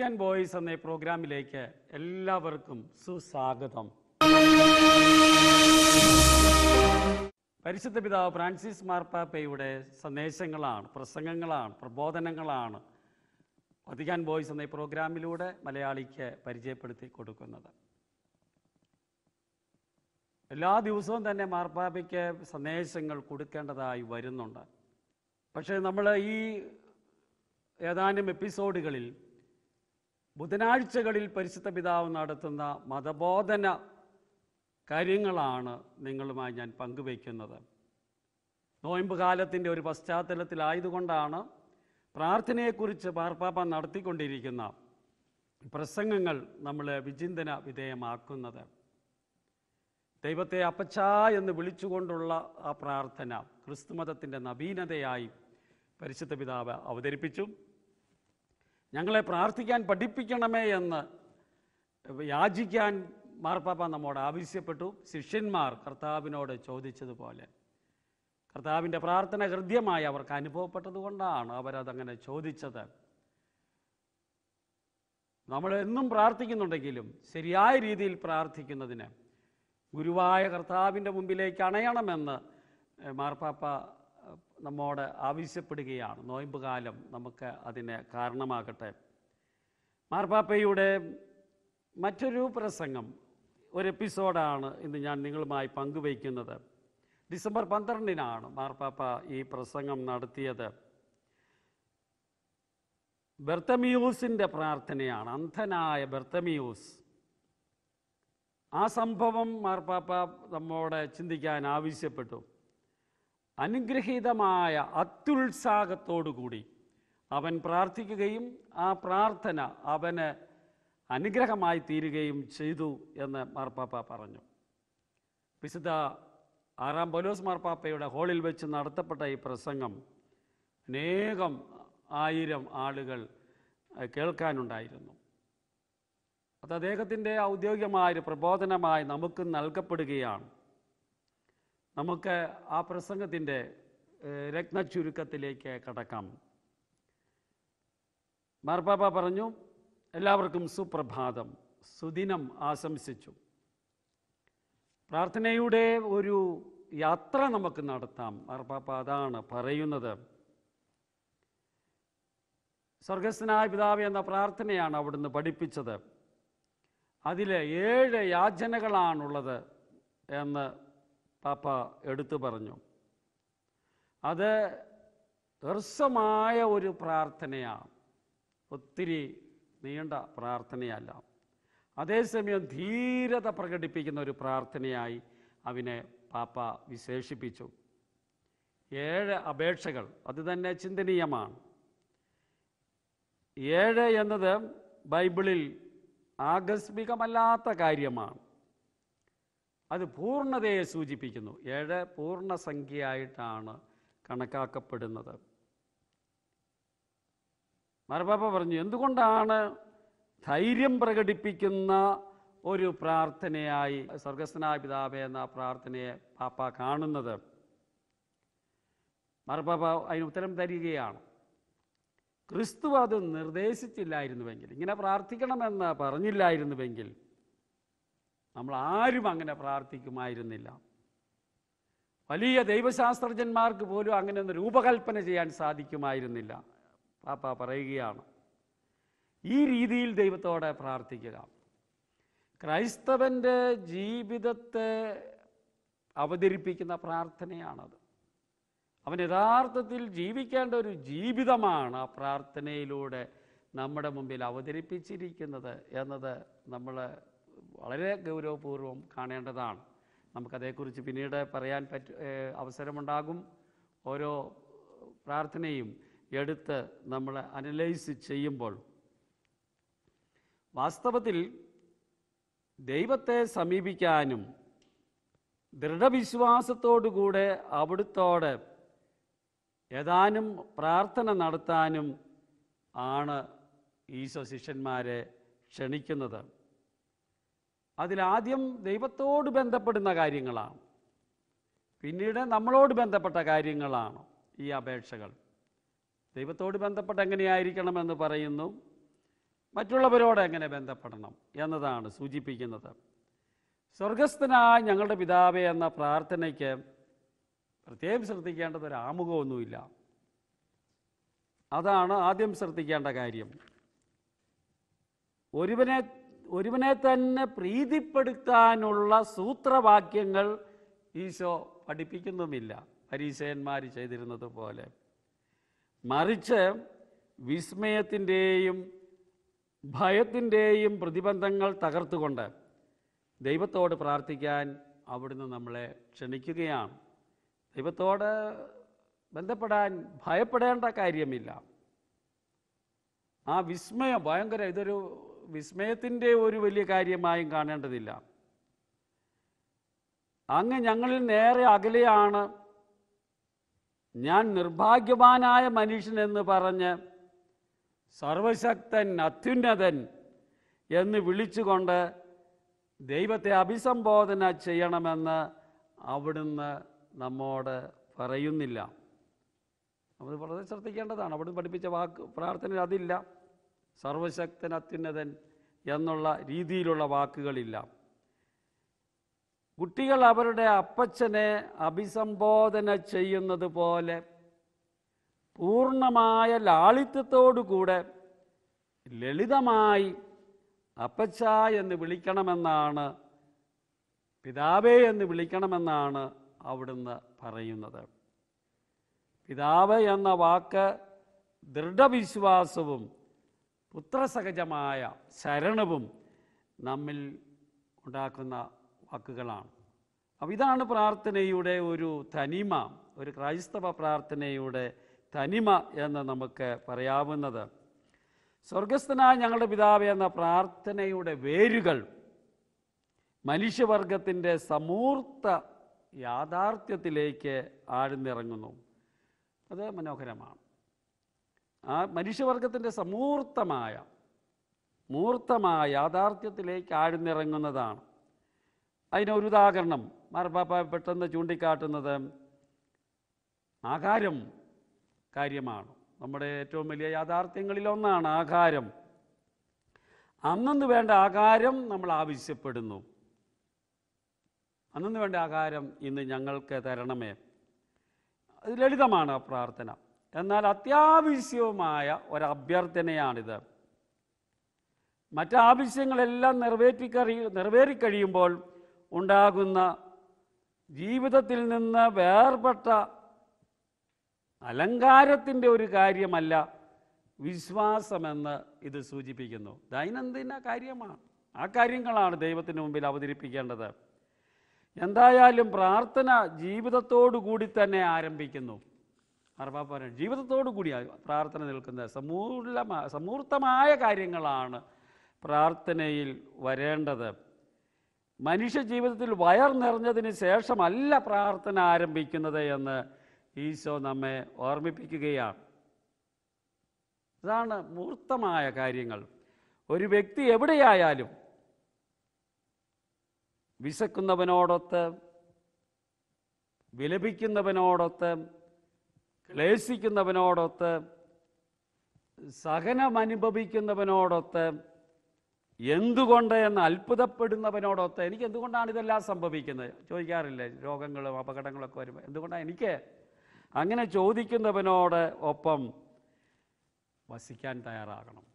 Christian boys എന്ന പ്രോഗ്രാമിലേക്ക് എല്ലാവർക്കും സുസ്വാഗതം പരിശുദ്ധ പിതാവ് ഫ്രാൻസിസ് മാർപ്പാപ്പയുടെ സന്ദേശങ്ങളാണ് പ്രസംഗങ്ങളാണ് പ്രബോധനങ്ങളാണ് വത്തിക്കാൻ ബോയ്സ് എന്ന പ്രോഗ്രാമിലൂടെ മലയാളിക്ക് പരിചയപ്പെടുത്തി കൊടുക്കുന്നത് എല്ലാ ദിവസവും തന്നെ മാർപ്പാപ്പയ്ക്ക് സന്ദേശങ്ങൾ കൊടുക്കേണ്ടതായി വരുന്നുണ്ട് പക്ഷേ നമ്മൾ ഈ ഏതാനും എപ്പിസോഡുകളിൽ ബുധനാഴ്ചകളിൽ പരിശുദ്ധ പിതാവ് നടത്തുന്ന മതബോധന കാര്യങ്ങളാണ് നിങ്ങളുമായി ഞാൻ പങ്കുവയ്ക്കുന്നത് നോയമ്പ് കാലത്തിൻ്റെ ഒരു പശ്ചാത്തലത്തിലായതുകൊണ്ടാണ് പ്രാർത്ഥനയെക്കുറിച്ച് മാർപ്പാപ്പ നടത്തിക്കൊണ്ടിരിക്കുന്ന പ്രസംഗങ്ങൾ നമ്മൾ വിചിന്തന വിധേയമാക്കുന്നത് ദൈവത്തെ അപ്പച്ച എന്ന് വിളിച്ചുകൊണ്ടുള്ള ആ പ്രാർത്ഥന ക്രിസ്തുമതത്തിൻ്റെ നവീനതയായി പരിശുദ്ധ പിതാവ് അവതരിപ്പിച്ചു ഞങ്ങളെ പ്രാർത്ഥിക്കാൻ പഠിപ്പിക്കണമേ എന്ന് യാചിക്കാൻ മാർപ്പാപ്പ നമ്മോട് ആവശ്യപ്പെട്ടു ശിഷ്യന്മാർ കർത്താവിനോട് ചോദിച്ചതുപോലെ കർത്താവിൻ്റെ പ്രാർത്ഥന ഹൃദ്യമായി അവർക്ക് അനുഭവപ്പെട്ടതുകൊണ്ടാണ് അവരതങ്ങനെ ചോദിച്ചത് നമ്മൾ എന്നും പ്രാർത്ഥിക്കുന്നുണ്ടെങ്കിലും ശരിയായ രീതിയിൽ പ്രാർത്ഥിക്കുന്നതിന് ഗുരുവായ കർത്താവിൻ്റെ മുമ്പിലേക്ക് അണയണമെന്ന് മാർപ്പാപ്പ നമ്മോട് ആവശ്യപ്പെടുകയാണ് നോയമ്പ് കാലം നമുക്ക് അതിന് കാരണമാകട്ടെ മാർപ്പാപ്പയുടെ മറ്റൊരു പ്രസംഗം ഒരു എപ്പിസോഡാണ് ഇന്ന് ഞാൻ നിങ്ങളുമായി പങ്കുവയ്ക്കുന്നത് ഡിസംബർ പന്ത്രണ്ടിനാണ് മാർപ്പാപ്പ ഈ പ്രസംഗം നടത്തിയത് ബർത്തമിയൂസിൻ്റെ പ്രാർത്ഥനയാണ് അന്ധനായ ബർത്തമിയൂസ് ആ സംഭവം മാർപ്പാപ്പ നമ്മോട് ചിന്തിക്കാൻ ആവശ്യപ്പെട്ടു അനുഗ്രഹീതമായ അത്യുത്സാഹത്തോടുകൂടി അവൻ പ്രാർത്ഥിക്കുകയും ആ പ്രാർത്ഥന അവന് അനുഗ്രഹമായി തീരുകയും ചെയ്തു എന്ന് മാർപ്പാപ്പ പറഞ്ഞു വിശുദ്ധ ആറാം ബലോസ് മാർപ്പാപ്പയുടെ ഹോളിൽ വെച്ച് നടത്തപ്പെട്ട ഈ പ്രസംഗം അനേകം ആയിരം ആളുകൾ കേൾക്കാനുണ്ടായിരുന്നു അത് അദ്ദേഹത്തിൻ്റെ ഔദ്യോഗികമായ ഒരു പ്രബോധനമായി നമുക്ക് നൽകപ്പെടുകയാണ് നമുക്ക് ആ പ്രസംഗത്തിൻ്റെ രത്നചുരുക്കത്തിലേക്ക് കടക്കാം മാർപ്പാപ്പ പറഞ്ഞു എല്ലാവർക്കും സുപ്രഭാതം സുദിനം ആശംസിച്ചു പ്രാർത്ഥനയുടെ ഒരു യാത്ര നമുക്ക് നടത്താം മാർപ്പാപ്പ അതാണ് പറയുന്നത് സ്വർഗസ്നായ പിതാവ് എന്ന പ്രാർത്ഥനയാണ് അവിടുന്ന് പഠിപ്പിച്ചത് അതിലെ ഏഴ് യാചനകളാണുള്ളത് എന്ന് പാപ്പ എടുത്തു പറഞ്ഞു അത് ഹർസമായ ഒരു പ്രാർത്ഥനയാണ് ഒത്തിരി നീണ്ട പ്രാർത്ഥനയല്ല അതേസമയം ധീരത പ്രകടിപ്പിക്കുന്ന ഒരു പ്രാർത്ഥനയായി അവനെ പാപ്പ വിശേഷിപ്പിച്ചു ഏഴ് അപേക്ഷകൾ അത് തന്നെ ചിന്തനീയമാണ് ഏഴ് എന്നത് ബൈബിളിൽ ആകസ്മികമല്ലാത്ത കാര്യമാണ് അത് പൂർണ്ണതയെ സൂചിപ്പിക്കുന്നു ഏഴ് പൂർണ്ണസംഖ്യയായിട്ടാണ് കണക്കാക്കപ്പെടുന്നത് മരപാപ്പ പറഞ്ഞു എന്തുകൊണ്ടാണ് ധൈര്യം പ്രകടിപ്പിക്കുന്ന ഒരു പ്രാർത്ഥനയായി സ്വർഗസ്നായ പിതാവേ എന്ന പ്രാർത്ഥനയെ പാപ്പ കാണുന്നത് മരപാപ്പ അതിന് ഉത്തരം തരികയാണ് ക്രിസ്തു അത് നിർദ്ദേശിച്ചില്ലായിരുന്നുവെങ്കിൽ ഇങ്ങനെ പ്രാർത്ഥിക്കണമെന്ന് പറഞ്ഞില്ലായിരുന്നുവെങ്കിൽ നമ്മൾ ആരും അങ്ങനെ പ്രാർത്ഥിക്കുമായിരുന്നില്ല വലിയ ദൈവശാസ്ത്രജ്ഞന്മാർക്ക് പോലും അങ്ങനെ ഒന്ന് രൂപകൽപ്പന ചെയ്യാൻ സാധിക്കുമായിരുന്നില്ല പാപ്പ പറയുകയാണ് ഈ രീതിയിൽ ദൈവത്തോടെ പ്രാർത്ഥിക്കുക ക്രൈസ്തവൻ്റെ ജീവിതത്തെ അവതരിപ്പിക്കുന്ന പ്രാർത്ഥനയാണത് അവൻ യഥാർത്ഥത്തിൽ ജീവിക്കേണ്ട ഒരു ജീവിതമാണ് ആ പ്രാർത്ഥനയിലൂടെ നമ്മുടെ മുമ്പിൽ അവതരിപ്പിച്ചിരിക്കുന്നത് എന്നത് നമ്മൾ വളരെ ഗൗരവപൂർവ്വം കാണേണ്ടതാണ് നമുക്കതേക്കുറിച്ച് പിന്നീട് പറയാൻ പറ്റ അവസരമുണ്ടാകും ഓരോ പ്രാർത്ഥനയും എടുത്ത് നമ്മൾ അനലൈസ് ചെയ്യുമ്പോൾ വാസ്തവത്തിൽ ദൈവത്തെ സമീപിക്കാനും ദൃഢവിശ്വാസത്തോടുകൂടെ അവിടുത്തോട് ഏതാനും പ്രാർത്ഥന നടത്താനും ആണ് ഈശോ ശിഷ്യന്മാരെ ക്ഷണിക്കുന്നത് അതിലാദ്യം ദൈവത്തോട് ബന്ധപ്പെടുന്ന കാര്യങ്ങളാണ് പിന്നീട് നമ്മളോട് ബന്ധപ്പെട്ട കാര്യങ്ങളാണ് ഈ അപേക്ഷകൾ ദൈവത്തോട് ബന്ധപ്പെട്ട് എന്ന് പറയുന്നു മറ്റുള്ളവരോട് എങ്ങനെ ബന്ധപ്പെടണം എന്നതാണ് സൂചിപ്പിക്കുന്നത് സ്വർഗസ്ഥനായ ഞങ്ങളുടെ പിതാവേ എന്ന പ്രാർത്ഥനയ്ക്ക് പ്രത്യേകം ശ്രദ്ധിക്കേണ്ടത് ഒരു ആമുഖമൊന്നുമില്ല അതാണ് ആദ്യം ശ്രദ്ധിക്കേണ്ട കാര്യം ഒരുവനെ ഒരുവനെ തന്നെ പ്രീതിപ്പെടുത്താനുള്ള സൂത്രവാക്യങ്ങൾ ഈശോ പഠിപ്പിക്കുന്നുമില്ല പരീശയന്മാർ ചെയ്തിരുന്നത് പോലെ മറിച്ച് വിസ്മയത്തിൻ്റെയും ഭയത്തിൻ്റെയും പ്രതിബന്ധങ്ങൾ തകർത്തുകൊണ്ട് ദൈവത്തോട് പ്രാർത്ഥിക്കാൻ അവിടുന്ന് നമ്മളെ ക്ഷണിക്കുകയാണ് ദൈവത്തോട് ബന്ധപ്പെടാൻ ഭയപ്പെടേണ്ട കാര്യമില്ല ആ വിസ്മയം ഭയങ്കര ഇതൊരു വിസ്മയത്തിൻ്റെ ഒരു വലിയ കാര്യമായും കാണേണ്ടതില്ല അങ്ങ് ഞങ്ങളിൽ നേരെ അകലെയാണ് ഞാൻ നിർഭാഗ്യവാനായ മനുഷ്യൻ എന്ന് പറഞ്ഞ് സർവശക്തൻ അത്യുന്നതൻ എന്ന് വിളിച്ചുകൊണ്ട് ദൈവത്തെ അഭിസംബോധന ചെയ്യണമെന്ന് അവിടുന്ന് നമ്മോട് പറയുന്നില്ല നമ്മൾ വളരെ ശ്രദ്ധിക്കേണ്ടതാണ് അവിടുന്ന് പഠിപ്പിച്ച വാക്ക് പ്രാർത്ഥന അതില്ല സർവശക്തൻ അത്യുന്നതൻ എന്നുള്ള രീതിയിലുള്ള വാക്കുകളില്ല കുട്ടികൾ അവരുടെ അപ്പച്ചനെ അഭിസംബോധന ചെയ്യുന്നത് പോലെ പൂർണ്ണമായ ലാളിത്യത്തോടുകൂടെ ലളിതമായി അപ്പച്ച എന്ന് വിളിക്കണമെന്നാണ് പിതാവേ എന്ന് വിളിക്കണമെന്നാണ് അവിടുന്ന് പറയുന്നത് പിതാവ് എന്ന വാക്ക് ദൃഢവിശ്വാസവും പുത്രസഹജമായ ശരണവും നമ്മിൽ ഉണ്ടാക്കുന്ന വാക്കുകളാണ് അപ്പം ഇതാണ് പ്രാർത്ഥനയുടെ ഒരു തനിമ ഒരു ക്രൈസ്തവ പ്രാർത്ഥനയുടെ തനിമ എന്ന് നമുക്ക് പറയാവുന്നത് സ്വർഗസ്ഥനായ ഞങ്ങളുടെ പിതാവ് എന്ന പ്രാർത്ഥനയുടെ വേരുകൾ മനുഷ്യവർഗത്തിൻ്റെ സമൂർത്ത യാഥാർത്ഥ്യത്തിലേക്ക് ആഴ്ന്നിറങ്ങുന്നു അത് മനോഹരമാണ് ആ മനുഷ്യവർഗത്തിൻ്റെ സമൂർത്തമായ മൂർത്തമായ യാഥാർത്ഥ്യത്തിലേക്ക് ആഴ്ന്നിറങ്ങുന്നതാണ് അതിനൊരു ഉദാഹരണം മാർപ്പാപ്പ പെട്ടെന്ന് ചൂണ്ടിക്കാട്ടുന്നത് ആകാരം കാര്യമാണ് നമ്മുടെ ഏറ്റവും വലിയ യാഥാർത്ഥ്യങ്ങളിലൊന്നാണ് ആകാരം അന്നു വേണ്ട ആകാരം നമ്മൾ ആവശ്യപ്പെടുന്നു അന്നു വേണ്ട ആകാരം ഇന്ന് ഞങ്ങൾക്ക് തരണമേ ലളിതമാണ് ആ പ്രാർത്ഥന എന്നാൽ അത്യാവശ്യവുമായ ഒരഭ്യർത്ഥനയാണിത് മറ്റാവശ്യങ്ങളെല്ലാം നിറവേറ്റിക്കറി നിറവേറിക്കഴിയുമ്പോൾ ഉണ്ടാകുന്ന ജീവിതത്തിൽ നിന്ന് വേർപെട്ട അലങ്കാരത്തിൻ്റെ ഒരു കാര്യമല്ല വിശ്വാസമെന്ന് ഇത് സൂചിപ്പിക്കുന്നു ദൈനംദിന കാര്യമാണ് ആ കാര്യങ്ങളാണ് ദൈവത്തിന് മുമ്പിൽ അവതരിപ്പിക്കേണ്ടത് എന്തായാലും പ്രാർത്ഥന ജീവിതത്തോടു കൂടി തന്നെ ആരംഭിക്കുന്നു മാർപ്പാപ്പ ജീവിതത്തോടു കൂടി പ്രാർത്ഥന നിൽക്കുന്ന സമൂലമായ സമൂർത്തമായ കാര്യങ്ങളാണ് പ്രാർത്ഥനയിൽ വരേണ്ടത് മനുഷ്യ ജീവിതത്തിൽ വയർ നിറഞ്ഞതിന് ശേഷമല്ല പ്രാർത്ഥന ആരംഭിക്കുന്നത് എന്ന് ഈശോ നമ്മെ ഓർമ്മിപ്പിക്കുകയാണ് ഇതാണ് മൂർത്തമായ കാര്യങ്ങൾ ഒരു വ്യക്തി എവിടെയായാലും വിശക്കുന്നവനോടൊത്ത് വിലപിക്കുന്നവനോടൊത്ത് ക്ലേശിക്കുന്നവനോടൊത്ത് സഹനമനുഭവിക്കുന്നവനോടൊത്ത് എന്തുകൊണ്ട് എന്ന് അത്ഭുതപ്പെടുന്നവനോടൊത്ത് എനിക്ക് എന്തുകൊണ്ടാണ് ഇതെല്ലാം സംഭവിക്കുന്നത് ചോദിക്കാറില്ലേ രോഗങ്ങളും അപകടങ്ങളൊക്കെ വരുമ്പോൾ എന്തുകൊണ്ടാണ് എനിക്ക് അങ്ങനെ ചോദിക്കുന്നവനോട് ഒപ്പം വസിക്കാൻ തയ്യാറാകണം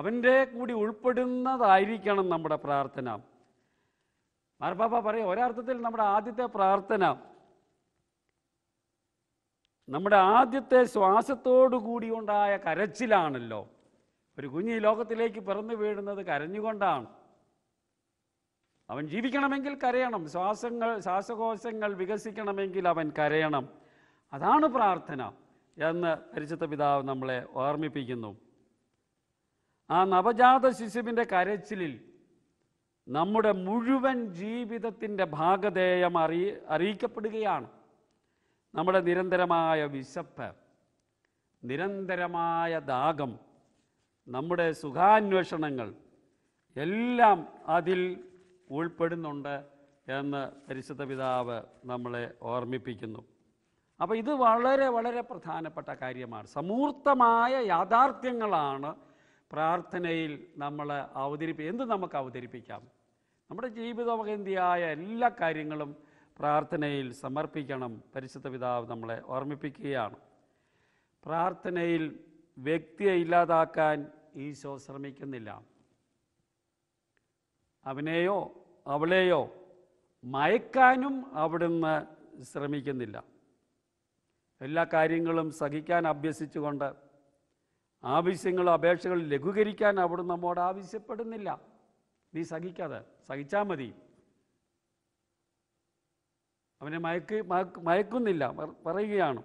അവൻ്റെ കൂടി ഉൾപ്പെടുന്നതായിരിക്കണം നമ്മുടെ പ്രാർത്ഥന മാർപ്പാപ്പ പറയും ഒരർത്ഥത്തിൽ നമ്മുടെ ആദ്യത്തെ പ്രാർത്ഥന നമ്മുടെ ആദ്യത്തെ ഉണ്ടായ കരച്ചിലാണല്ലോ ഒരു കുഞ്ഞ് ഈ ലോകത്തിലേക്ക് പിറന്നു വീഴുന്നത് കരഞ്ഞുകൊണ്ടാണ് അവൻ ജീവിക്കണമെങ്കിൽ കരയണം ശ്വാസങ്ങൾ ശ്വാസകോശങ്ങൾ വികസിക്കണമെങ്കിൽ അവൻ കരയണം അതാണ് പ്രാർത്ഥന എന്ന് പരിശുദ്ധ പിതാവ് നമ്മളെ ഓർമ്മിപ്പിക്കുന്നു ആ നവജാത ശിശുവിൻ്റെ കരച്ചിലിൽ നമ്മുടെ മുഴുവൻ ജീവിതത്തിൻ്റെ ഭാഗധേയം അറി അറിയിക്കപ്പെടുകയാണ് നമ്മുടെ നിരന്തരമായ വിശപ്പ് നിരന്തരമായ ദാഹം നമ്മുടെ സുഖാന്വേഷണങ്ങൾ എല്ലാം അതിൽ ഉൾപ്പെടുന്നുണ്ട് എന്ന് പരിശുദ്ധ പിതാവ് നമ്മളെ ഓർമ്മിപ്പിക്കുന്നു അപ്പോൾ ഇത് വളരെ വളരെ പ്രധാനപ്പെട്ട കാര്യമാണ് സമൂർത്തമായ യാഥാർത്ഥ്യങ്ങളാണ് പ്രാർത്ഥനയിൽ നമ്മൾ അവതരിപ്പി എന്ത് നമുക്ക് അവതരിപ്പിക്കാം നമ്മുടെ ജീവിതവകന്തിയായ എല്ലാ കാര്യങ്ങളും പ്രാർത്ഥനയിൽ സമർപ്പിക്കണം പരിശുദ്ധ പിതാവ് നമ്മളെ ഓർമ്മിപ്പിക്കുകയാണ് പ്രാർത്ഥനയിൽ വ്യക്തിയെ ഇല്ലാതാക്കാൻ ഈശോ ശ്രമിക്കുന്നില്ല അവനെയോ അവളെയോ മയക്കാനും അവിടുന്ന് ശ്രമിക്കുന്നില്ല എല്ലാ കാര്യങ്ങളും സഹിക്കാൻ അഭ്യസിച്ചുകൊണ്ട് ആവശ്യങ്ങളും അപേക്ഷകളും ലഘൂകരിക്കാൻ അവിടുന്ന് നമ്മോട് ആവശ്യപ്പെടുന്നില്ല നീ സഹിക്കാതെ സഹിച്ചാൽ മതി അവനെ മയക്ക് മയക്കുന്നില്ല പറയുകയാണ്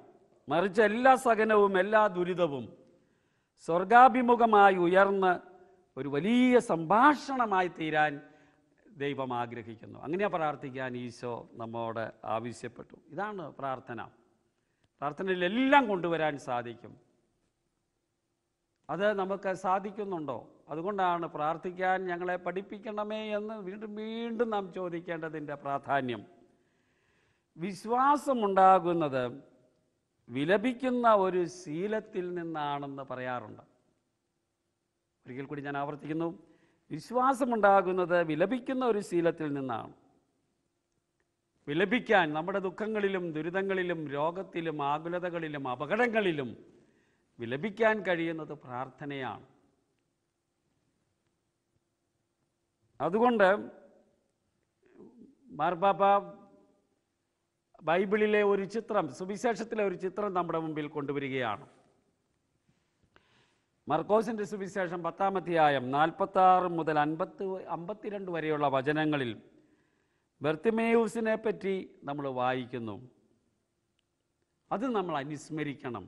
മറിച്ച് എല്ലാ സഹനവും എല്ലാ ദുരിതവും സ്വർഗാഭിമുഖമായി ഉയർന്ന് ഒരു വലിയ സംഭാഷണമായി തീരാൻ ദൈവം ആഗ്രഹിക്കുന്നു അങ്ങനെ പ്രാർത്ഥിക്കാൻ ഈശോ നമ്മോട് ആവശ്യപ്പെട്ടു ഇതാണ് പ്രാർത്ഥന പ്രാർത്ഥനയിലെല്ലാം കൊണ്ടുവരാൻ സാധിക്കും അത് നമുക്ക് സാധിക്കുന്നുണ്ടോ അതുകൊണ്ടാണ് പ്രാർത്ഥിക്കാൻ ഞങ്ങളെ പഠിപ്പിക്കണമേ എന്ന് വീണ്ടും വീണ്ടും നാം ചോദിക്കേണ്ടതിൻ്റെ പ്രാധാന്യം വിശ്വാസമുണ്ടാകുന്നത് വിലപിക്കുന്ന ഒരു ശീലത്തിൽ നിന്നാണെന്ന് പറയാറുണ്ട് ഒരിക്കൽ കൂടി ഞാൻ ആവർത്തിക്കുന്നു വിശ്വാസമുണ്ടാകുന്നത് വിലപിക്കുന്ന ഒരു ശീലത്തിൽ നിന്നാണ് വിലപിക്കാൻ നമ്മുടെ ദുഃഖങ്ങളിലും ദുരിതങ്ങളിലും രോഗത്തിലും ആകുലതകളിലും അപകടങ്ങളിലും വിലപിക്കാൻ കഴിയുന്നത് പ്രാർത്ഥനയാണ് അതുകൊണ്ട് മാർപ്പാപ്പ ബൈബിളിലെ ഒരു ചിത്രം സുവിശേഷത്തിലെ ഒരു ചിത്രം നമ്മുടെ മുമ്പിൽ കൊണ്ടുവരികയാണ് മർക്കോസിൻ്റെ സുവിശേഷം പത്താം അധ്യായം നാൽപ്പത്തി ആറ് മുതൽ അൻപത്ത് അമ്പത്തിരണ്ട് വരെയുള്ള വചനങ്ങളിൽ ബർത്തിമേയൂസിനെ പറ്റി നമ്മൾ വായിക്കുന്നു അത് നമ്മൾ അനുസ്മരിക്കണം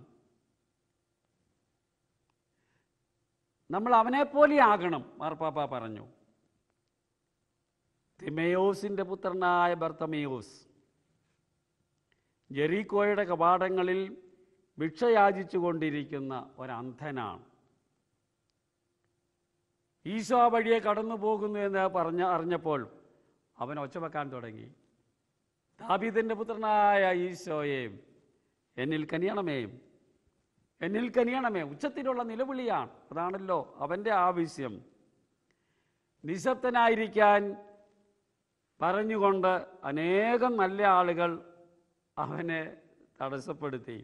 നമ്മൾ അവനെ പോലെ ആകണം മാർപ്പാപ്പ പറഞ്ഞു തിമയോസിൻ്റെ പുത്രനായ ബർത്തമയോസ് ജെറീക്കോയുടെ കപാടങ്ങളിൽ കൊണ്ടിരിക്കുന്ന ഒരന്ധനാണ് ഈശോ വഴിയെ കടന്നു പോകുന്നു എന്ന് പറഞ്ഞ അറിഞ്ഞപ്പോൾ അവൻ ഒച്ചവെക്കാൻ തുടങ്ങി ദാബീദിൻ്റെ പുത്രനായ ഈശോയെയും എന്നിൽ കനിയണമേയും എന്നിൽ കനിയണമേ ഉച്ചത്തിലുള്ള നിലവിളിയാണ് അതാണല്ലോ അവൻ്റെ ആവശ്യം നിശബ്ദനായിരിക്കാൻ പറഞ്ഞുകൊണ്ട് അനേകം നല്ല ആളുകൾ അവനെ തടസ്സപ്പെടുത്തി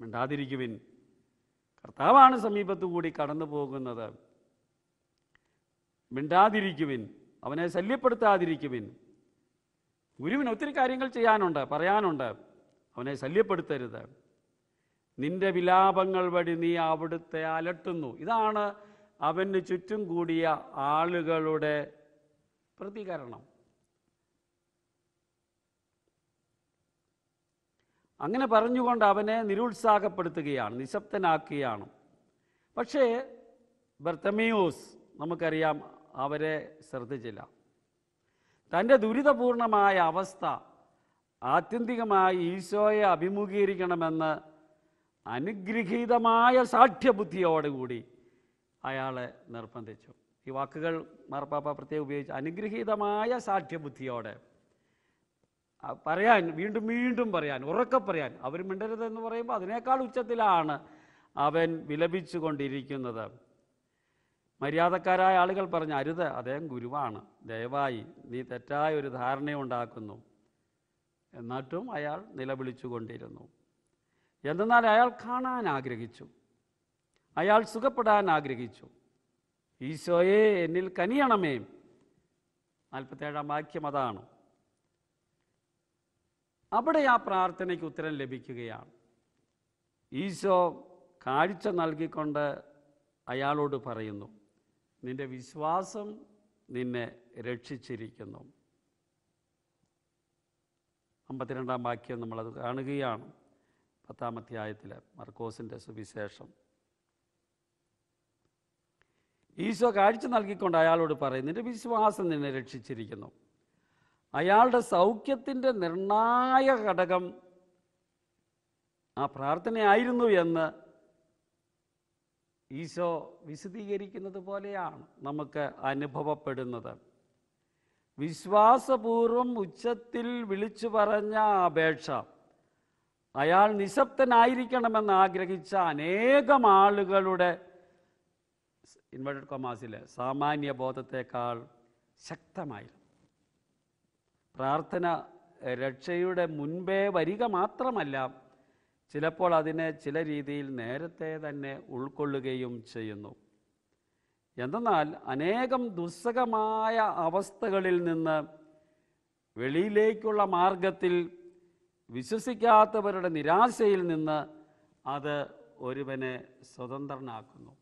മിണ്ടാതിരിക്കുവിൻ കർത്താവാണ് സമീപത്തു കൂടി കടന്നു പോകുന്നത് മിണ്ടാതിരിക്കുവിൻ അവനെ ശല്യപ്പെടുത്താതിരിക്കുവിൻ ഗുരുവിന് ഒത്തിരി കാര്യങ്ങൾ ചെയ്യാനുണ്ട് പറയാനുണ്ട് അവനെ ശല്യപ്പെടുത്തരുത് നിന്റെ വിലാപങ്ങൾ വഴി നീ അവിടുത്തെ അലട്ടുന്നു ഇതാണ് അവന് ചുറ്റും കൂടിയ ആളുകളുടെ പ്രതികരണം അങ്ങനെ പറഞ്ഞുകൊണ്ട് അവനെ നിരുത്സാഹപ്പെടുത്തുകയാണ് നിശബ്ദനാക്കുകയാണ് പക്ഷേ ബർത്തമിയൂസ് നമുക്കറിയാം അവരെ ശ്രദ്ധിച്ചില്ല തൻ്റെ ദുരിതപൂർണമായ അവസ്ഥ ആത്യന്തികമായി ഈശോയെ അഭിമുഖീകരിക്കണമെന്ന് അനുഗ്രഹീതമായ സാഠ്യബുദ്ധിയോടുകൂടി അയാളെ നിർബന്ധിച്ചു ഈ വാക്കുകൾ മാർപ്പാപ്പ പ്രത്യേകം ഉപയോഗിച്ച് അനുഗ്രഹീതമായ സാഠ്യബുദ്ധിയോടെ പറയാൻ വീണ്ടും വീണ്ടും പറയാൻ ഉറക്കെ പറയാൻ അവർ മിണ്ടരുത് എന്ന് പറയുമ്പോൾ അതിനേക്കാൾ ഉച്ചത്തിലാണ് അവൻ വിലപിച്ചു കൊണ്ടിരിക്കുന്നത് മര്യാദക്കാരായ ആളുകൾ പറഞ്ഞു അരുത് അദ്ദേഹം ഗുരുവാണ് ദയവായി നീ തെറ്റായ ഒരു ധാരണയുണ്ടാക്കുന്നു എന്നിട്ടും അയാൾ നിലവിളിച്ചു കൊണ്ടിരുന്നു എന്തെന്നാൽ അയാൾ കാണാൻ ആഗ്രഹിച്ചു അയാൾ സുഖപ്പെടാൻ ആഗ്രഹിച്ചു ഈശോയെ എന്നിൽ കനിയണമേ നാൽപ്പത്തേഴാം വാക്യം അതാണ് അവിടെ ആ പ്രാർത്ഥനയ്ക്ക് ഉത്തരം ലഭിക്കുകയാണ് ഈശോ കാഴ്ച നൽകിക്കൊണ്ട് അയാളോട് പറയുന്നു നിന്റെ വിശ്വാസം നിന്നെ രക്ഷിച്ചിരിക്കുന്നു അമ്പത്തിരണ്ടാം വാക്യം നമ്മളത് കാണുകയാണ് പത്താം അധ്യായത്തിൽ മർക്കോസിൻ്റെ സുവിശേഷം ഈശോ കാഴ്ച നൽകിക്കൊണ്ട് അയാളോട് പറയും നിന്റെ വിശ്വാസം നിന്നെ രക്ഷിച്ചിരിക്കുന്നു അയാളുടെ സൗഖ്യത്തിൻ്റെ നിർണായക ഘടകം ആ പ്രാർത്ഥനയായിരുന്നു എന്ന് ഈശോ വിശദീകരിക്കുന്നത് പോലെയാണ് നമുക്ക് അനുഭവപ്പെടുന്നത് വിശ്വാസപൂർവം ഉച്ചത്തിൽ വിളിച്ചു പറഞ്ഞ അപേക്ഷ അയാൾ നിശബ്ദനായിരിക്കണമെന്ന് ആഗ്രഹിച്ച അനേകം ആളുകളുടെ ഇൻവേർട്ടഡ് കൊമാസിലെ സാമാന്യ ബോധത്തെക്കാൾ ശക്തമായിരുന്നു പ്രാർത്ഥന രക്ഷയുടെ മുൻപേ വരിക മാത്രമല്ല ചിലപ്പോൾ അതിനെ ചില രീതിയിൽ നേരത്തെ തന്നെ ഉൾക്കൊള്ളുകയും ചെയ്യുന്നു എന്തെന്നാൽ അനേകം ദുസ്സഹമായ അവസ്ഥകളിൽ നിന്ന് വെളിയിലേക്കുള്ള മാർഗത്തിൽ വിശ്വസിക്കാത്തവരുടെ നിരാശയിൽ നിന്ന് അത് ഒരുവനെ സ്വതന്ത്രനാക്കുന്നു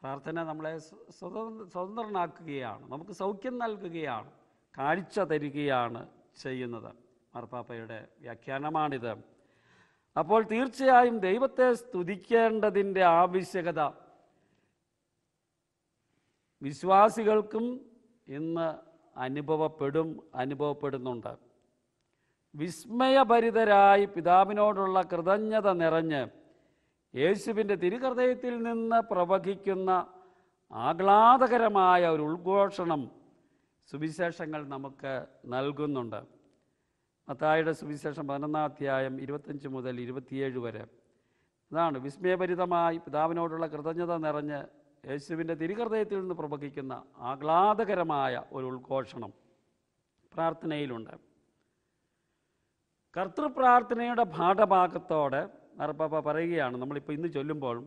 പ്രാർത്ഥന നമ്മളെ സ്വതന്ത്രനാക്കുകയാണ് നമുക്ക് സൗഖ്യം നൽകുകയാണ് കാഴ്ച തരികയാണ് ചെയ്യുന്നത് മാർപ്പാപ്പയുടെ വ്യാഖ്യാനമാണിത് അപ്പോൾ തീർച്ചയായും ദൈവത്തെ സ്തുതിക്കേണ്ടതിൻ്റെ ആവശ്യകത വിശ്വാസികൾക്കും ഇന്ന് അനുഭവപ്പെടും അനുഭവപ്പെടുന്നുണ്ട് വിസ്മയഭരിതരായി പിതാവിനോടുള്ള കൃതജ്ഞത നിറഞ്ഞ് യേശുവിൻ്റെ തിരുഹൃദയത്തിൽ നിന്ന് പ്രവഹിക്കുന്ന ആഹ്ലാദകരമായ ഒരു ഉദ്ഘോഷണം സുവിശേഷങ്ങൾ നമുക്ക് നൽകുന്നുണ്ട് മത്തായുടെ സുവിശേഷം പതിനൊന്നാം അധ്യായം ഇരുപത്തഞ്ച് മുതൽ ഇരുപത്തിയേഴ് വരെ അതാണ് വിസ്മയഭരിതമായി പിതാവിനോടുള്ള കൃതജ്ഞത നിറഞ്ഞ് യേശുവിൻ്റെ തിരുഹൃദയത്തിൽ നിന്ന് പ്രവഹിക്കുന്ന ആഹ്ലാദകരമായ ഒരു ഉദ്ഘോഷണം പ്രാർത്ഥനയിലുണ്ട് കർത്തൃപ്രാർത്ഥനയുടെ പാഠഭാഗത്തോടെ നറുപ്പാപ്പ പറയുകയാണ് നമ്മളിപ്പോൾ ഇന്ന് ചൊല്ലുമ്പോൾ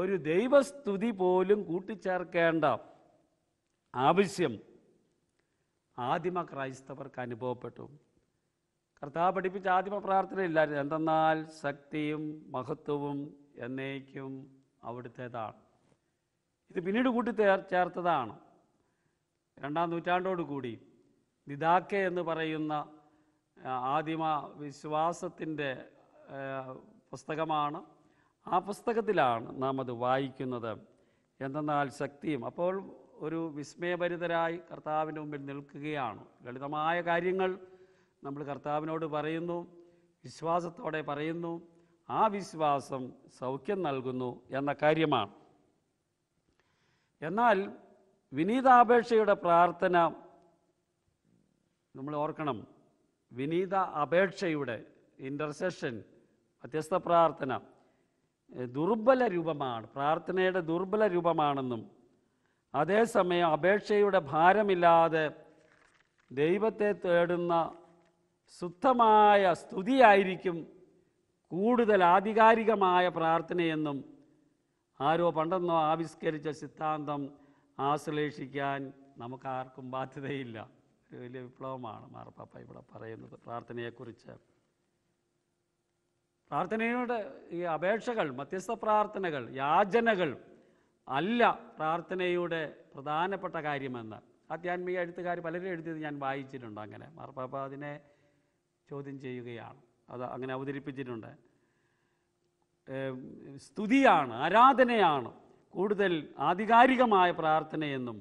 ഒരു ദൈവസ്തുതി പോലും കൂട്ടിച്ചേർക്കേണ്ട ആവശ്യം ആദിമ ക്രൈസ്തവർക്ക് അനുഭവപ്പെട്ടു കർത്താവ് പഠിപ്പിച്ച ആദിമ ഇല്ലായിരുന്നു എന്തെന്നാൽ ശക്തിയും മഹത്വവും എന്നേക്കും അവിടുത്തേതാണ് ഇത് പിന്നീട് കൂട്ടി ചേർത്തതാണ് രണ്ടാം നൂറ്റാണ്ടോട് കൂടി ദിദാക്കെ എന്ന് പറയുന്ന ആദിമ വിശ്വാസത്തിൻ്റെ പുസ്തകമാണ് ആ പുസ്തകത്തിലാണ് നാം അത് വായിക്കുന്നത് എന്തെന്നാൽ ശക്തിയും അപ്പോൾ ഒരു വിസ്മയഭരിതരായി കർത്താവിൻ്റെ മുമ്പിൽ നിൽക്കുകയാണ് ലളിതമായ കാര്യങ്ങൾ നമ്മൾ കർത്താവിനോട് പറയുന്നു വിശ്വാസത്തോടെ പറയുന്നു ആ വിശ്വാസം സൗഖ്യം നൽകുന്നു എന്ന കാര്യമാണ് എന്നാൽ വിനീതാപേക്ഷയുടെ പ്രാർത്ഥന നമ്മൾ ഓർക്കണം വിനീത അപേക്ഷയുടെ ഇൻ്റർസെഷൻ മധ്യസ്ഥ പ്രാർത്ഥന ദുർബല രൂപമാണ് പ്രാർത്ഥനയുടെ ദുർബല രൂപമാണെന്നും അതേസമയം അപേക്ഷയുടെ ഭാരമില്ലാതെ ദൈവത്തെ തേടുന്ന ശുദ്ധമായ സ്തുതിയായിരിക്കും കൂടുതൽ ആധികാരികമായ പ്രാർത്ഥനയെന്നും ആരോ പണ്ടെന്നോ ആവിഷ്കരിച്ച സിദ്ധാന്തം ആശ്ലേഷിക്കാൻ നമുക്കാർക്കും ബാധ്യതയില്ല ഒരു വലിയ വിപ്ലവമാണ് മാർപ്പാപ്പ ഇവിടെ പറയുന്നത് പ്രാർത്ഥനയെക്കുറിച്ച് പ്രാർത്ഥനയുടെ ഈ അപേക്ഷകൾ മധ്യസ്ഥ പ്രാർത്ഥനകൾ യാചനകൾ അല്ല പ്രാർത്ഥനയുടെ പ്രധാനപ്പെട്ട കാര്യമെന്ന് ആധ്യാത്മിക എഴുത്തുകാർ പലരും എഴുതിയത് ഞാൻ വായിച്ചിട്ടുണ്ട് അങ്ങനെ മാർപ്പാപ്പ അതിനെ ചോദ്യം ചെയ്യുകയാണ് അത് അങ്ങനെ അവതരിപ്പിച്ചിട്ടുണ്ട് സ്തുതിയാണ് ആരാധനയാണ് കൂടുതൽ ആധികാരികമായ പ്രാർത്ഥനയെന്നും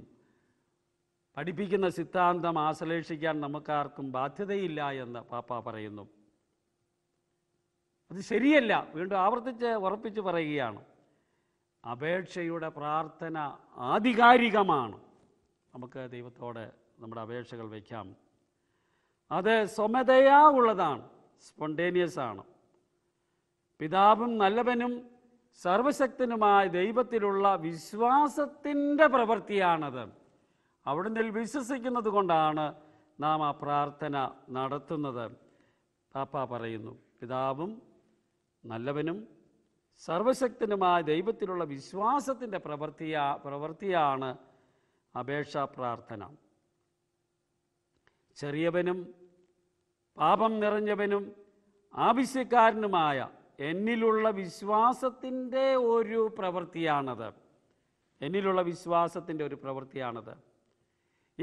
പഠിപ്പിക്കുന്ന സിദ്ധാന്തം ആശ്ലേഷിക്കാൻ നമുക്കാർക്കും ബാധ്യതയില്ല എന്ന് പാപ്പ പറയുന്നു അത് ശരിയല്ല വീണ്ടും ആവർത്തിച്ച് ഉറപ്പിച്ച് പറയുകയാണ് അപേക്ഷയുടെ പ്രാർത്ഥന ആധികാരികമാണ് നമുക്ക് ദൈവത്തോട് നമ്മുടെ അപേക്ഷകൾ വയ്ക്കാം അത് സ്വമതയാ ഉള്ളതാണ് സ്പോണ്ടേനിയസ് ആണ് പിതാവും നല്ലവനും സർവശക്തനുമായ ദൈവത്തിലുള്ള വിശ്വാസത്തിൻ്റെ പ്രവൃത്തിയാണത് അവിടുന്ന് വിശ്വസിക്കുന്നത് കൊണ്ടാണ് നാം ആ പ്രാർത്ഥന നടത്തുന്നത് പാപ്പ പറയുന്നു പിതാവും നല്ലവനും സർവശക്തനുമായ ദൈവത്തിലുള്ള വിശ്വാസത്തിൻ്റെ പ്രവൃത്തിയ പ്രവൃത്തിയാണ് അപേക്ഷാ പ്രാർത്ഥന ചെറിയവനും പാപം നിറഞ്ഞവനും ആവശ്യക്കാരനുമായ എന്നിലുള്ള വിശ്വാസത്തിൻ്റെ ഒരു പ്രവൃത്തിയാണത് എന്നിലുള്ള വിശ്വാസത്തിൻ്റെ ഒരു പ്രവൃത്തിയാണത്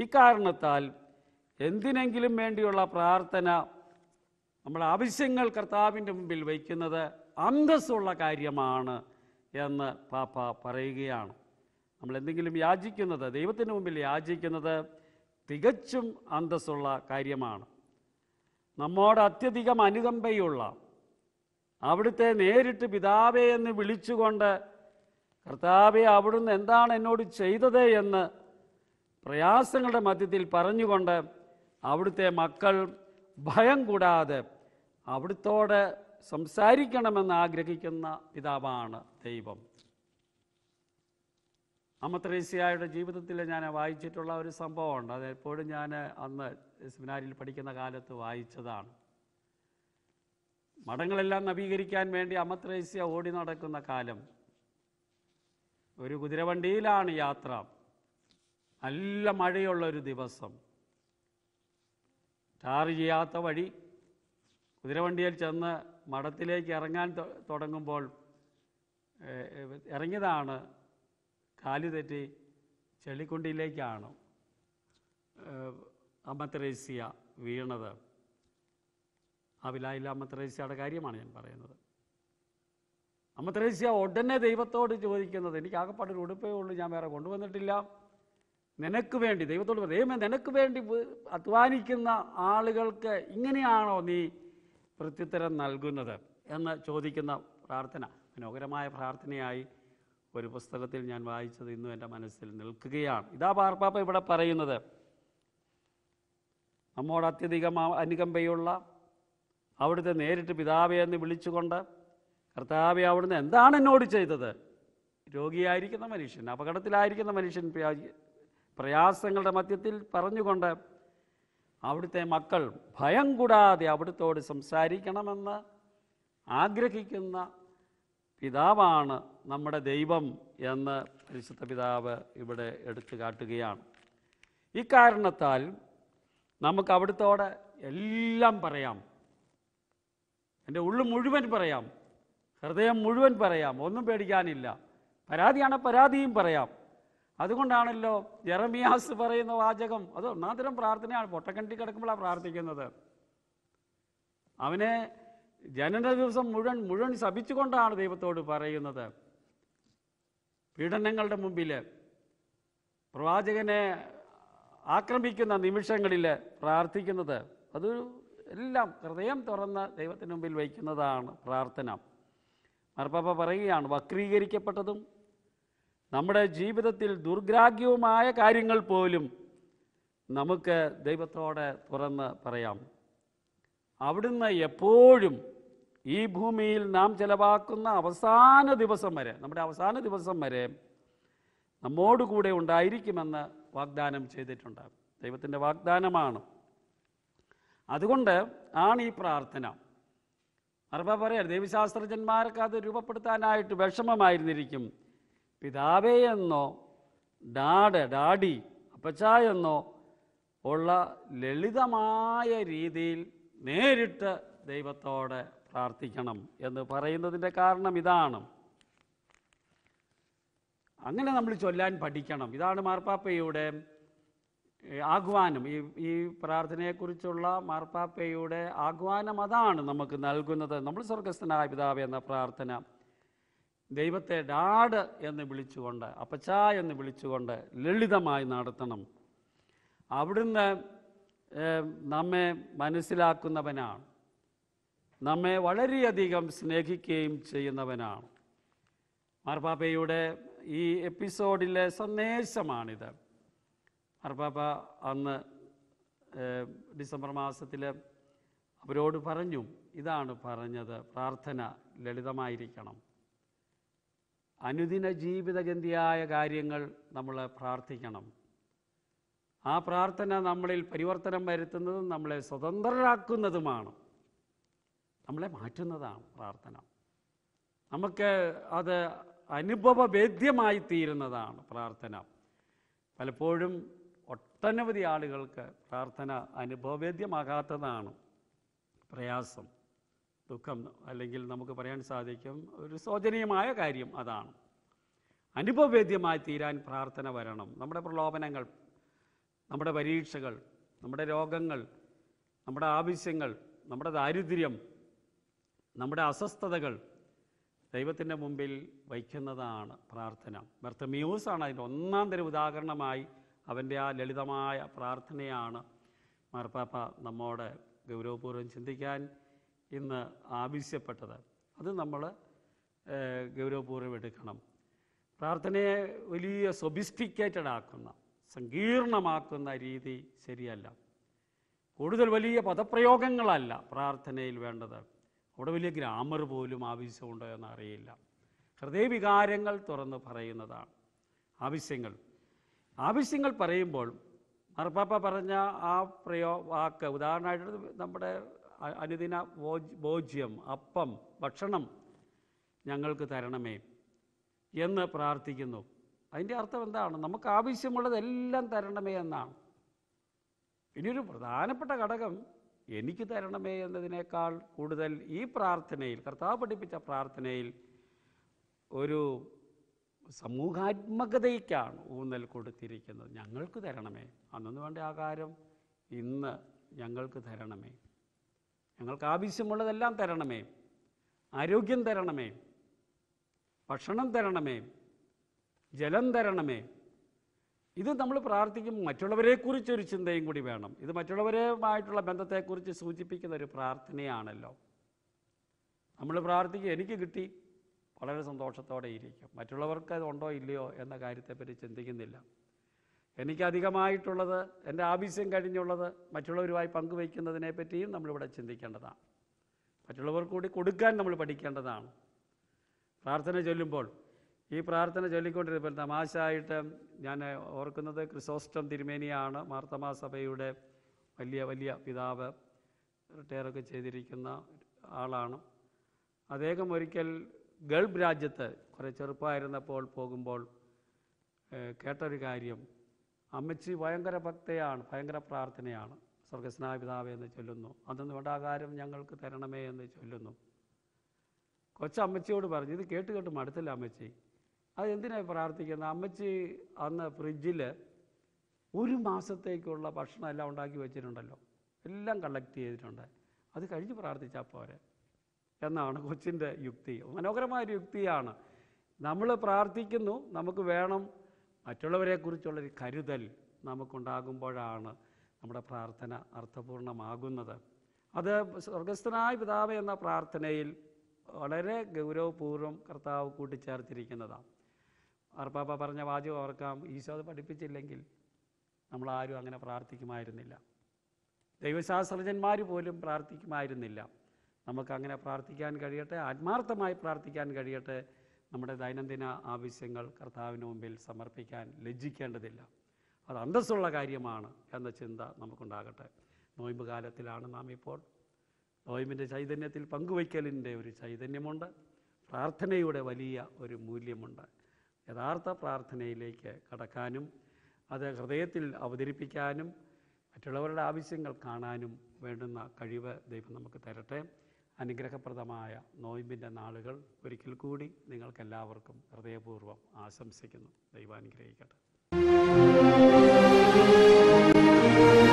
ഇക്കാരണത്താൽ എന്തിനെങ്കിലും വേണ്ടിയുള്ള പ്രാർത്ഥന നമ്മൾ ആവശ്യങ്ങൾ കർത്താവിൻ്റെ മുമ്പിൽ വയ്ക്കുന്നത് അന്തസ്സുള്ള കാര്യമാണ് എന്ന് പാപ്പ പറയുകയാണ് നമ്മൾ എന്തെങ്കിലും യാചിക്കുന്നത് ദൈവത്തിന് മുമ്പിൽ യാചിക്കുന്നത് തികച്ചും അന്തസ്സുള്ള കാര്യമാണ് നമ്മോട് അത്യധികം അനുകമ്പയുള്ള അവിടുത്തെ നേരിട്ട് പിതാവേ എന്ന് വിളിച്ചുകൊണ്ട് കർത്താവെ അവിടുന്ന് എന്താണ് എന്നോട് ചെയ്തത് എന്ന് പ്രയാസങ്ങളുടെ മധ്യത്തിൽ പറഞ്ഞുകൊണ്ട് അവിടുത്തെ മക്കൾ ഭയം കൂടാതെ അവിടുത്തോട് സംസാരിക്കണമെന്ന് ആഗ്രഹിക്കുന്ന പിതാവാണ് ദൈവം അമ്മത്രേസ്യയുടെ ജീവിതത്തിൽ ഞാൻ വായിച്ചിട്ടുള്ള ഒരു സംഭവമുണ്ട് അത് എപ്പോഴും ഞാൻ അന്ന് സെമിനാരിയിൽ പഠിക്കുന്ന കാലത്ത് വായിച്ചതാണ് മഠങ്ങളെല്ലാം നവീകരിക്കാൻ വേണ്ടി അമ്മത്രേസ്യ ഓടി നടക്കുന്ന കാലം ഒരു കുതിരവണ്ടിയിലാണ് യാത്ര നല്ല മഴയുള്ളൊരു ദിവസം ടാർ ചെയ്യാത്ത വഴി കുതിരവണ്ടിയിൽ ചെന്ന് മഠത്തിലേക്ക് ഇറങ്ങാൻ തുടങ്ങുമ്പോൾ ഇറങ്ങിയതാണ് കാലു തെറ്റി ചെളിക്കുണ്ടിയിലേക്കാണ് അമ്മത്രേസ്യ വീണത് അവിലായില്ല അമ്മത്രേസ്യയുടെ കാര്യമാണ് ഞാൻ പറയുന്നത് അമ്മത്രേസ്യ ഉടനെ ദൈവത്തോട് ചോദിക്കുന്നത് എനിക്ക് ആകെപ്പാട് ഒരു ഉടുപ്പേ ഉള്ളൂ ഞാൻ വേറെ കൊണ്ടുവന്നിട്ടില്ല നിനക്ക് വേണ്ടി ദൈവത്തോട് ദൈവമേ നിനക്ക് വേണ്ടി അധ്വാനിക്കുന്ന ആളുകൾക്ക് ഇങ്ങനെയാണോ നീ പ്രത്യുത്തരം നൽകുന്നത് എന്ന് ചോദിക്കുന്ന പ്രാർത്ഥന മനോഹരമായ പ്രാർത്ഥനയായി ഒരു പുസ്തകത്തിൽ ഞാൻ വായിച്ചത് ഇന്നും എൻ്റെ മനസ്സിൽ നിൽക്കുകയാണ് ഇതാ പാർപ്പാപ്പ ഇവിടെ പറയുന്നത് നമ്മോട് അത്യധികം അനുകമ്പയുള്ള അവിടുത്തെ നേരിട്ട് പിതാവേ എന്ന് വിളിച്ചുകൊണ്ട് കർത്താവെ അവിടുന്ന് എന്താണ് എന്നോട് ചെയ്തത് രോഗിയായിരിക്കുന്ന മനുഷ്യൻ അപകടത്തിലായിരിക്കുന്ന മനുഷ്യൻ പ്രയാസങ്ങളുടെ മധ്യത്തിൽ പറഞ്ഞുകൊണ്ട് അവിടുത്തെ മക്കൾ ഭയം കൂടാതെ അവിടുത്തോട് സംസാരിക്കണമെന്ന് ആഗ്രഹിക്കുന്ന പിതാവാണ് നമ്മുടെ ദൈവം എന്ന് പരിശുദ്ധ പിതാവ് ഇവിടെ എടുത്തു കാട്ടുകയാണ് ഇക്കാരണത്താൽ നമുക്ക് അവിടുത്തോട് എല്ലാം പറയാം എൻ്റെ ഉള്ളു മുഴുവൻ പറയാം ഹൃദയം മുഴുവൻ പറയാം ഒന്നും പേടിക്കാനില്ല പരാതിയാണ് പരാതിയും പറയാം അതുകൊണ്ടാണല്ലോ ജെറമിയാസ് പറയുന്ന വാചകം അത് ഒന്നാന്തരം പ്രാർത്ഥനയാണ് പൊട്ടക്കണ്ടി കിടക്കുമ്പോഴാണ് പ്രാർത്ഥിക്കുന്നത് അവനെ ജനന ദിവസം മുഴുവൻ മുഴുവൻ ശപിച്ചുകൊണ്ടാണ് ദൈവത്തോട് പറയുന്നത് പീഡനങ്ങളുടെ മുമ്പിൽ പ്രവാചകനെ ആക്രമിക്കുന്ന നിമിഷങ്ങളിൽ പ്രാർത്ഥിക്കുന്നത് അതൊരു എല്ലാം ഹൃദയം തുറന്ന് ദൈവത്തിന് മുമ്പിൽ വയ്ക്കുന്നതാണ് പ്രാർത്ഥന മർപ്പാപ്പ പറയുകയാണ് വക്രീകരിക്കപ്പെട്ടതും നമ്മുടെ ജീവിതത്തിൽ ദുർഗ്രാഹ്യവുമായ കാര്യങ്ങൾ പോലും നമുക്ക് ദൈവത്തോടെ തുറന്ന് പറയാം അവിടുന്ന് എപ്പോഴും ഈ ഭൂമിയിൽ നാം ചെലവാക്കുന്ന അവസാന ദിവസം വരെ നമ്മുടെ അവസാന ദിവസം വരെ നമ്മോടുകൂടെ ഉണ്ടായിരിക്കുമെന്ന് വാഗ്ദാനം ചെയ്തിട്ടുണ്ട് ദൈവത്തിൻ്റെ വാഗ്ദാനമാണ് അതുകൊണ്ട് ആണ് ഈ പ്രാർത്ഥന അർബ പറയാം ദൈവശാസ്ത്രജ്ഞന്മാർക്ക് അത് രൂപപ്പെടുത്താനായിട്ട് വിഷമമായിരുന്നിരിക്കും പിതാവേ എന്നോ ഡാഡ് ഡാഡി അപ്പച്ച എന്നോ ഉള്ള ലളിതമായ രീതിയിൽ നേരിട്ട് ദൈവത്തോട് പ്രാർത്ഥിക്കണം എന്ന് പറയുന്നതിൻ്റെ കാരണം ഇതാണ് അങ്ങനെ നമ്മൾ ചൊല്ലാൻ പഠിക്കണം ഇതാണ് മാർപ്പാപ്പയുടെ ആഹ്വാനം ഈ ഈ പ്രാർത്ഥനയെക്കുറിച്ചുള്ള മാർപ്പാപ്പയുടെ ആഹ്വാനം അതാണ് നമുക്ക് നൽകുന്നത് നമ്മൾ സ്വർഗസ്ഥനായ പിതാവ് എന്ന പ്രാർത്ഥന ദൈവത്തെ ഡാഡ് എന്ന് വിളിച്ചുകൊണ്ട് അപ്പച്ച എന്ന് വിളിച്ചുകൊണ്ട് ലളിതമായി നടത്തണം അവിടുന്ന് നമ്മെ മനസ്സിലാക്കുന്നവനാണ് നമ്മെ വളരെയധികം സ്നേഹിക്കുകയും ചെയ്യുന്നവനാണ് മാർപ്പാപ്പയുടെ ഈ എപ്പിസോഡിലെ സന്ദേശമാണിത് മാർപ്പാപ്പ അന്ന് ഡിസംബർ മാസത്തിൽ അവരോട് പറഞ്ഞു ഇതാണ് പറഞ്ഞത് പ്രാർത്ഥന ലളിതമായിരിക്കണം അനുദിന ജീവിതഗന്ധിയായ കാര്യങ്ങൾ നമ്മൾ പ്രാർത്ഥിക്കണം ആ പ്രാർത്ഥന നമ്മളിൽ പരിവർത്തനം വരുത്തുന്നതും നമ്മളെ സ്വതന്ത്രരാക്കുന്നതുമാണ് നമ്മളെ മാറ്റുന്നതാണ് പ്രാർത്ഥന നമുക്ക് അത് അനുഭവവേദ്യമായി തീരുന്നതാണ് പ്രാർത്ഥന പലപ്പോഴും ഒട്ടനവധി ആളുകൾക്ക് പ്രാർത്ഥന അനുഭവവേദ്യമാകാത്തതാണ് പ്രയാസം ദുഃഖം അല്ലെങ്കിൽ നമുക്ക് പറയാൻ സാധിക്കും ഒരു ശോചനീയമായ കാര്യം അതാണ് അനുഭവവേദ്യമായി തീരാൻ പ്രാർത്ഥന വരണം നമ്മുടെ പ്രലോഭനങ്ങൾ നമ്മുടെ പരീക്ഷകൾ നമ്മുടെ രോഗങ്ങൾ നമ്മുടെ ആവശ്യങ്ങൾ നമ്മുടെ ദാരിദ്ര്യം നമ്മുടെ അസ്വസ്ഥതകൾ ദൈവത്തിൻ്റെ മുമ്പിൽ വയ്ക്കുന്നതാണ് പ്രാർത്ഥന ബർത്തമ്യൂസാണ് അതിൻ്റെ ഒന്നാം തരം ഉദാഹരണമായി അവൻ്റെ ആ ലളിതമായ പ്രാർത്ഥനയാണ് മാർപ്പാപ്പ നമ്മോട് ഗൗരവപൂർവ്വം ചിന്തിക്കാൻ ഇന്ന് ആവശ്യപ്പെട്ടത് അത് നമ്മൾ ഗൗരവപൂർവ്വം എടുക്കണം പ്രാർത്ഥനയെ വലിയ സൊബിസ്റ്റിക്കേറ്റഡ് ആക്കുന്ന സങ്കീർണമാക്കുന്ന രീതി ശരിയല്ല കൂടുതൽ വലിയ പദപ്രയോഗങ്ങളല്ല പ്രാർത്ഥനയിൽ വേണ്ടത് അവിടെ വലിയ ഗ്രാമർ പോലും ആവശ്യമുണ്ടോ എന്ന് അറിയില്ല ഹൃദയവികാരങ്ങൾ തുറന്ന് പറയുന്നതാണ് ആവശ്യങ്ങൾ ആവശ്യങ്ങൾ പറയുമ്പോൾ മറപ്പാപ്പ പറഞ്ഞ ആ പ്രയോ വാക്ക് ഉദാഹരണമായിട്ട് നമ്മുടെ അനുദിന ഭോജ്യം അപ്പം ഭക്ഷണം ഞങ്ങൾക്ക് തരണമേ എന്ന് പ്രാർത്ഥിക്കുന്നു അതിൻ്റെ അർത്ഥം എന്താണ് നമുക്ക് ആവശ്യമുള്ളതെല്ലാം തരണമേ എന്നാണ് ഇനിയൊരു പ്രധാനപ്പെട്ട ഘടകം എനിക്ക് തരണമേ എന്നതിനേക്കാൾ കൂടുതൽ ഈ പ്രാർത്ഥനയിൽ കർത്താവ് പഠിപ്പിച്ച പ്രാർത്ഥനയിൽ ഒരു സമൂഹാത്മകതയ്ക്കാണ് ഊന്നൽ കൊടുത്തിരിക്കുന്നത് ഞങ്ങൾക്ക് തരണമേ അന്നു വേണ്ട ആകാരം ഇന്ന് ഞങ്ങൾക്ക് തരണമേ ഞങ്ങൾക്ക് ആവശ്യമുള്ളതെല്ലാം തരണമേ ആരോഗ്യം തരണമേ ഭക്ഷണം തരണമേ ജലം തരണമേ ഇത് നമ്മൾ കുറിച്ച് മറ്റുള്ളവരെക്കുറിച്ചൊരു ചിന്തയും കൂടി വേണം ഇത് മറ്റുള്ളവരുമായിട്ടുള്ള ബന്ധത്തെക്കുറിച്ച് സൂചിപ്പിക്കുന്ന ഒരു പ്രാർത്ഥനയാണല്ലോ നമ്മൾ പ്രാർത്ഥിക്കുക എനിക്ക് കിട്ടി വളരെ സന്തോഷത്തോടെ ഇരിക്കും മറ്റുള്ളവർക്ക് ഉണ്ടോ ഇല്ലയോ എന്ന കാര്യത്തെപ്പറ്റി ചിന്തിക്കുന്നില്ല എനിക്കധികമായിട്ടുള്ളത് അധികമായിട്ടുള്ളത് എൻ്റെ ആവശ്യം കഴിഞ്ഞുള്ളത് മറ്റുള്ളവരുമായി പങ്കുവയ്ക്കുന്നതിനെ പറ്റിയും നമ്മളിവിടെ ചിന്തിക്കേണ്ടതാണ് മറ്റുള്ളവർ കൂടി കൊടുക്കാൻ നമ്മൾ പഠിക്കേണ്ടതാണ് പ്രാർത്ഥന ചൊല്ലുമ്പോൾ ഈ പ്രാർത്ഥന ചൊല്ലിക്കൊണ്ടിരുന്നപ്പോൾ തമാശയായിട്ട് ഞാൻ ഓർക്കുന്നത് ക്രിസോസ്റ്റം തിരുമേനിയാണ് മാർത്തമാ സഭയുടെ വലിയ വലിയ പിതാവ് റിട്ടയറൊക്കെ ചെയ്തിരിക്കുന്ന ആളാണ് അദ്ദേഹം ഒരിക്കൽ ഗൾഫ് രാജ്യത്ത് കുറേ ചെറുപ്പമായിരുന്നപ്പോൾ പോകുമ്പോൾ കേട്ടൊരു കാര്യം അമ്മച്ചി ഭയങ്കര ഭക്തയാണ് ഭയങ്കര പ്രാർത്ഥനയാണ് സ്വർഗസ്നാപിതാവേ എന്ന് ചൊല്ലുന്നു അതൊന്നും ഉണ്ടാകാരം ഞങ്ങൾക്ക് തരണമേ എന്ന് ചൊല്ലുന്നു കൊച്ചമ്മച്ചിയോട് പറഞ്ഞു ഇത് കേട്ട് കേട്ട് മടുത്തില്ല അമ്മച്ചി അത് എന്തിനാ പ്രാർത്ഥിക്കുന്നത് അമ്മച്ചി അന്ന് ഫ്രിഡ്ജിൽ ഒരു മാസത്തേക്കുള്ള ഭക്ഷണം എല്ലാം ഉണ്ടാക്കി വെച്ചിട്ടുണ്ടല്ലോ എല്ലാം കളക്ട് ചെയ്തിട്ടുണ്ട് അത് കഴിഞ്ഞ് പ്രാർത്ഥിച്ചാൽ പോരെ എന്നാണ് കൊച്ചിൻ്റെ യുക്തി മനോഹരമായ യുക്തിയാണ് നമ്മൾ പ്രാർത്ഥിക്കുന്നു നമുക്ക് വേണം ഒരു കരുതൽ നമുക്കുണ്ടാകുമ്പോഴാണ് നമ്മുടെ പ്രാർത്ഥന അർത്ഥപൂർണമാകുന്നത് അത് സ്വർഗസ്ഥനായ പിതാവ് എന്ന പ്രാർത്ഥനയിൽ വളരെ ഗൗരവപൂർവ്വം കർത്താവ് കൂട്ടിച്ചേർത്തിരിക്കുന്നതാണ് അർപ്പാപ്പ പറഞ്ഞ വാചകം ഓർക്കാം ഈശോ അത് പഠിപ്പിച്ചില്ലെങ്കിൽ നമ്മളാരും അങ്ങനെ പ്രാർത്ഥിക്കുമായിരുന്നില്ല ദൈവശാസ്ത്രജ്ഞന്മാർ പോലും പ്രാർത്ഥിക്കുമായിരുന്നില്ല നമുക്കങ്ങനെ പ്രാർത്ഥിക്കാൻ കഴിയട്ടെ ആത്മാർത്ഥമായി പ്രാർത്ഥിക്കാൻ കഴിയട്ടെ നമ്മുടെ ദൈനംദിന ആവശ്യങ്ങൾ കർത്താവിന് മുമ്പിൽ സമർപ്പിക്കാൻ ലജ്ജിക്കേണ്ടതില്ല അത് അന്തസ്സുള്ള കാര്യമാണ് എന്ന ചിന്ത നമുക്കുണ്ടാകട്ടെ നോയിമ്പ് കാലത്തിലാണ് നാം ഇപ്പോൾ നോയിമ്പിൻ്റെ ചൈതന്യത്തിൽ പങ്കുവയ്ക്കലിൻ്റെ ഒരു ചൈതന്യമുണ്ട് പ്രാർത്ഥനയുടെ വലിയ ഒരു മൂല്യമുണ്ട് യഥാർത്ഥ പ്രാർത്ഥനയിലേക്ക് കടക്കാനും അത് ഹൃദയത്തിൽ അവതരിപ്പിക്കാനും മറ്റുള്ളവരുടെ ആവശ്യങ്ങൾ കാണാനും വേണ്ടുന്ന കഴിവ് ദൈവം നമുക്ക് തരട്ടെ അനുഗ്രഹപ്രദമായ നോയിമ്പിൻ്റെ നാളുകൾ ഒരിക്കൽ കൂടി നിങ്ങൾക്കെല്ലാവർക്കും ഹൃദയപൂർവ്വം ആശംസിക്കുന്നു ദൈവാനുഗ്രഹിക്കട്ടെ